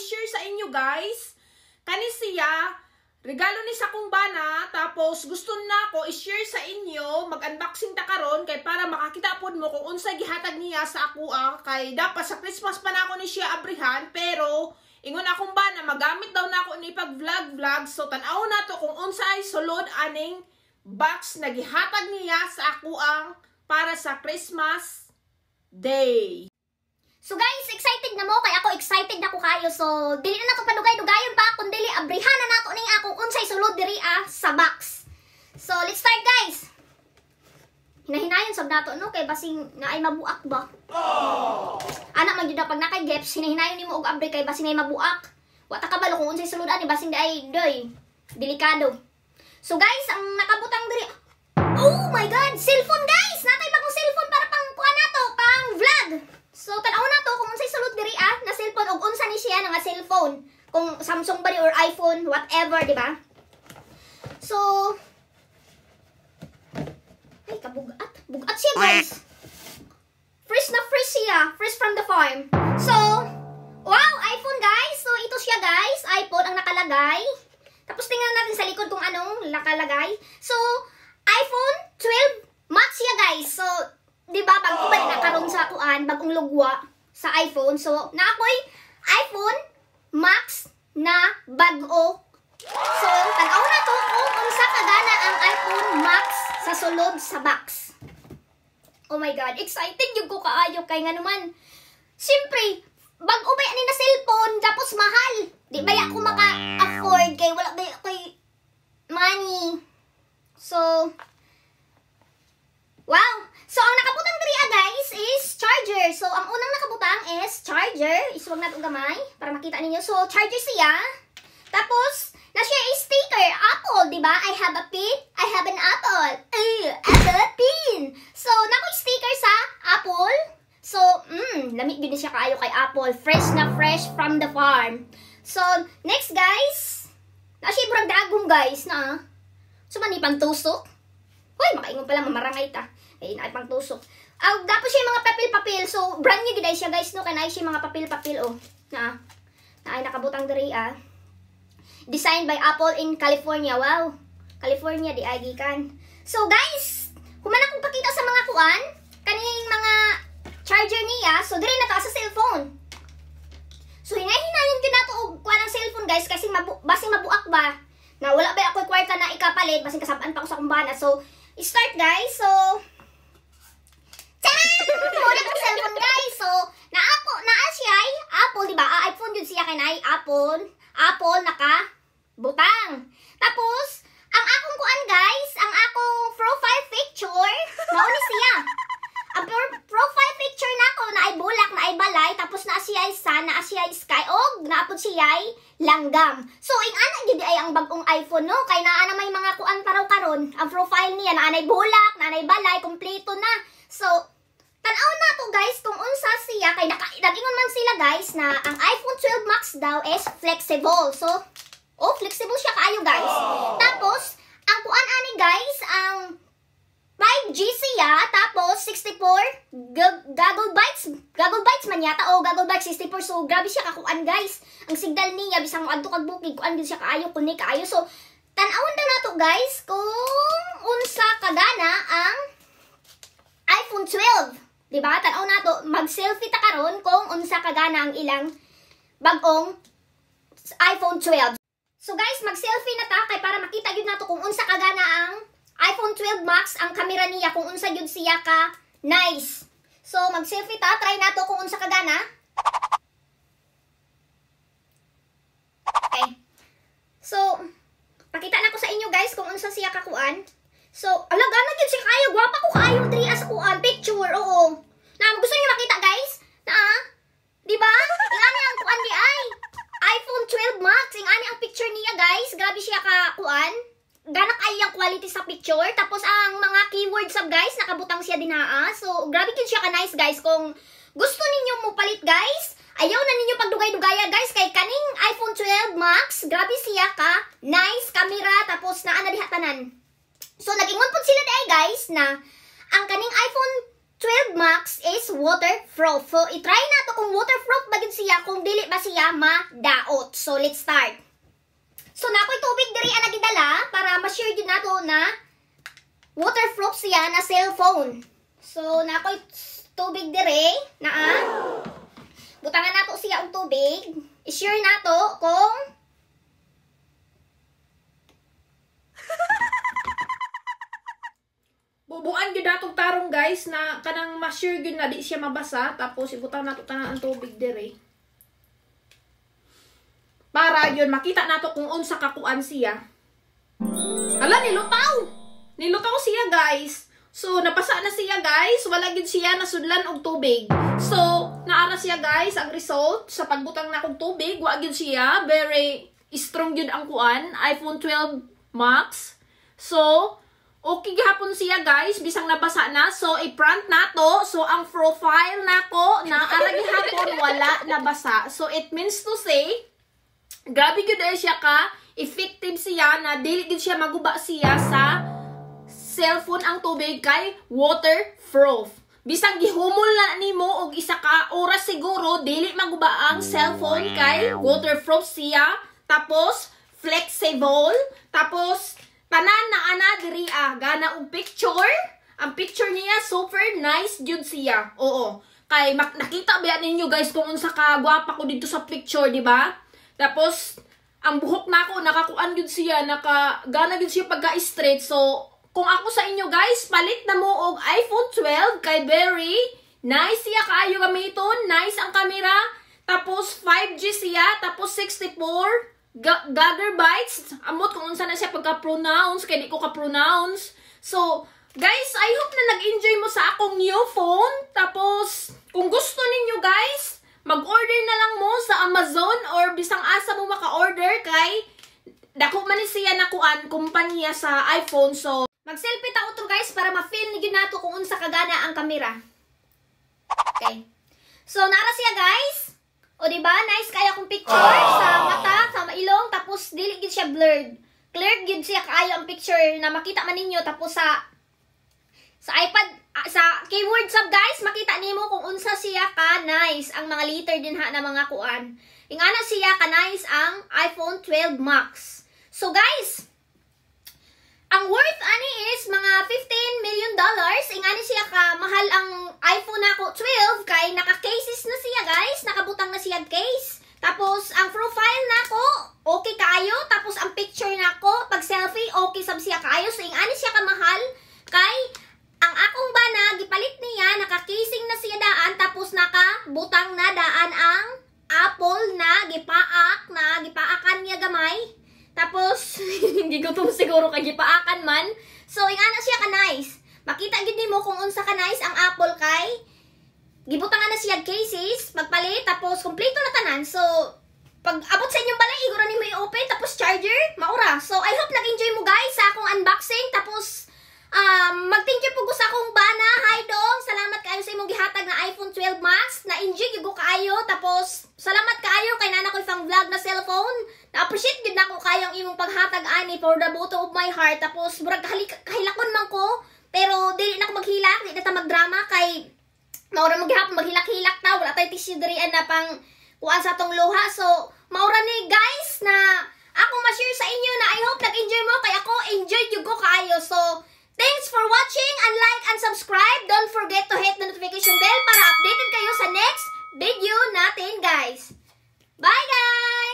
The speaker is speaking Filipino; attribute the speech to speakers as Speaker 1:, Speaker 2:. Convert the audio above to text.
Speaker 1: i-share sa inyo guys. Kani siya, regalo ni sa kong bana, tapos gusto na ko i-share sa inyo, mag-unboxing ta karon kay para makakita pod mo kung unsa gihatag niya sa ako ah, kay dapat sa Christmas pa na ako ni siya abrihan, pero ingon akong bana, magamit daw na ako ni pag-vlog-vlog, so tanaw na to kung unsa ay sulod aning box na gihatag niya sa ako ang ah,
Speaker 2: para sa Christmas Day. So guys, excited na mo kay ako excited na ko kayo. So dili na nato padugay-dugayon pa kun dili abrihan na nato ning akong unsay sulod diri ah, sa box. So let's start guys. Hinahinayon sab nato no kay basing na ay mabuak ba. Oh! Ana man gyud pag nakay gaps hinahinayon nimo og abri kay basing ay mabuak. Wa ta kabalo kung unsay sulod ani basing ay doy delikado. So guys, ang nakabutang diri Oh my god, cellphone guys. So, tanaw na to kung unsay sulod diri ah, na cellphone o unsa ni siya nga cellphone. Kung Samsung ba ni or iPhone, whatever, di ba? So, ay, kabugat. Bugat siya, guys. Fresh na fresh siya. Fresh from the farm. So, wow, iPhone, guys. So, ito siya, guys. iPhone ang nakalagay. Tapos, tingnan natin sa likod kung anong nakalagay. So, iPhone 12 Max siya, guys. So, ako ba na sa kuan bagong lugwa sa iPhone. So na ako'y iPhone Max na bago. So tanaw na to kung unsa kagana ang iPhone Max sa sulod sa box. Oh my god, excited yung ko kaayo kay nganuman. Siyempre, bago ba yan na cellphone tapos mahal. Di ba ako maka-afford kay wala ba kay money. So, Wow! So, ang nakabutang diri ah, guys is charger. So, ang unang nakabutang is charger. Iswag natin gamay para makita ninyo. So, charger siya. Tapos, na siya is sticker. Apple, di ba? I have a pin. I have an apple. Uh, apple pin. So, nakoy sticker sa apple. So, mmm, lamig din siya kayo kay apple. Fresh na fresh from the farm. So, next guys. Na siya burang dagong guys na. Ah. So, manipang tusok. Hoy, makaingon pala mamarangay ta ay pangtusok. pang Aw, oh, dapat siya mga papel-papel. So, brand new guys siya guys no kanay siya mga papel-papel oh. Na na ay nakabutang diri ah. Designed by Apple in California. Wow. California di ay gikan. So guys, human akong pakita sa mga kuan kaniyang mga charger niya. So diri na to ah, sa cellphone. So hinay-hinayon gyud nato og oh, kuan ng cellphone guys kasi mabu basing mabuak ba na wala ba ako kwarta na ikapalit basing kasabaan pa ko sa kumbana. So start guys. So ulit ang cellphone guys. So, na Apple, na siya ay Apple, di ba? Ah, iPhone yun siya kay Apple. Apple naka butang. Tapos, ang akong kuan guys, ang akong profile picture, mauni siya. Ang pro- profile picture nako na ay bulak, na ay balay, tapos na siya ay sun, na siya ay sky, og naapod siya ay langgam. So, ing ana gid ay ang bagong iPhone no, kay naa na may mga kuan paraw karon. Ang profile niya na anay bulak, na anay balay, kompleto na. So, Tanaw na to guys kung unsa siya kay nagingon man sila guys na ang iPhone 12 Max daw is flexible. So, oh flexible siya kayo guys. Tapos ang kuan ani guys ang 5G siya tapos 64 gigabytes gigabytes man yata o oh, gigabytes 64 so grabe siya kakuan guys. Ang signal niya bisang adto kag bukid kuan gid siya kaayo kunik kaayo. So, tan-awon na nato guys kung unsa kagana ang iPhone 12. 'Di ba? Tanaw nato mag-selfie ta karon kung unsa kagana ang ilang bag-ong iPhone 12. So guys, mag-selfie na ta kay para makita gyud nato kung unsa kagana ang iPhone 12 Max ang kamera niya kung unsa gyud siya ka nice. So mag-selfie ta, try nato kung unsa kagana. Okay. So pakita na ko sa inyo guys kung unsa siya kakuan. So, alaga ano, na yun si kayo. Gwapa ko kayo. Diri as kuan. Ah, picture, oo. Na, gusto niyo makita, guys? Na, ah, di ba? Ingani ang kuan di ay. iPhone 12 Max. Ingani ang picture niya, guys. Grabe siya ka kuan. Ganak ay ang quality sa picture. Tapos, ang mga keywords sub, guys, nakabutang siya dinaa. Ah, so, grabe kin siya ka nice, guys. Kung gusto ninyo mo palit, guys, ayaw na ninyo pagdugay-dugaya guys kay kaning iPhone 12 Max grabe siya ka nice camera tapos naa na dihatanan So, nagingon po sila tayo guys na ang kaning iPhone 12 Max is waterproof. So, itry na to kung waterproof ba gid siya, kung dili ba siya madaot. So, let's start. So, na nakoy tubig diri ang nagidala para ma-share gid nato na waterproof siya na cellphone. So, na nakoy tubig diri na ang ah, butangan nato siya og tubig. I-share nato kung man gyud atong
Speaker 1: tarong guys na kanang ma-sure gyud na di siya mabasa tapos ibutang nato tanan tubig dire. Para yon makita nato kung unsa kakuan siya.
Speaker 2: Ala nilutaw.
Speaker 1: Nilutaw siya guys. So napasa na siya guys, wala gyud siya nasudlan og tubig. So naara siya guys ang result sa pagbutang na kog tubig, wa gyud siya very strong gyud ang kuan, iPhone 12 Max. So, Okay gihapon siya guys, bisang nabasa na. So i front nato. So ang profile nako na, na ara gihapon wala nabasa. So it means to say grabe gyud eh, siya ka effective siya na dili gid siya maguba siya sa cellphone ang tubig kay water proof. Bisang gihumol na nimo og isa ka oras siguro dili maguba ang cellphone kay water proof siya. Tapos flexible, tapos tanan na ana diri ah, gana og picture. Ang picture niya super nice jud siya. Oo. Kay mak nakita ba ninyo guys kung unsa ka gwapa ko dito sa picture, di ba? Tapos ang buhok na ako nakakuan jud siya, naka gana jud siya pagka-straight. So kung ako sa inyo guys, palit na mo og iPhone 12 kay Berry. nice siya kaayo gamiton, nice ang camera, tapos 5G siya, tapos 64 gather bites, amot kung unsa na siya pagka-pronounce, kaya di ko ka-pronounce. So, guys, I hope na nag-enjoy mo sa akong new phone. Tapos, kung gusto ninyo guys, mag-order na lang mo sa Amazon or bisang asa mo maka-order kay dako man siya nakuan kumpanya sa iPhone. So,
Speaker 2: mag-selfie ta utro guys para ma-feel ni nato kung unsa kagana ang kamera. Okay. So, nara siya guys. O di ba? Nice kaya kung picture Aww. Ah. sa mata, sa mailong, tapos dili gid siya blurred. Clear gid siya kaayo ang picture na makita man ninyo tapos sa sa iPad ah, sa keyword sub guys makita nimo kung unsa siya ka nice ang mga liter din ha na mga kuan. Ingana siya ka nice ang iPhone 12 Max. So guys, 12 kay naka-cases na siya guys, nakabutang na siya case. Tapos ang profile nako na okay kayo, tapos ang picture nako na pag selfie okay sab siya kayo so ing ani siya kamahal kay ang akong bana gipalit niya naka-casing na siya daan tapos naka-butang na daan ang apple na gipaak na gipaakan niya gamay. Tapos hindi ko to siguro kay gipaakan man. So ing ana siya ka nice. Makita gid nimo kung unsa ka nice ang apple kay Gibutang na siya cases, magpalit, tapos kompleto na tanan. So, pag abot sa inyong balay, iguro ni may open tapos charger, maura. So, I hope nag-enjoy mo guys sa akong unboxing, tapos um, mag-thank you po ko sa akong bana. Hi dong, salamat kaayo sa imong gihatag na iPhone 12 Max, na-enjoy ko kaayo, tapos salamat kaayo kay nana ko ifang vlog na cellphone. Na-appreciate gid na ko kayang imong paghatag ani for the bottom of my heart, tapos murag kahilakon man ko, pero dili na ko maghilak, dili na ta magdrama kay maura maghihap maghilak-hilak ta wala tay tisidrian eh, na pang kuan sa tong luha so maura ni guys na ako ma-share sa inyo na I hope nag-enjoy mo kay ako enjoy jud ko kayo. so Thanks for watching and like and subscribe. Don't forget to hit the notification bell para updated kayo sa next video natin, guys. Bye, guys!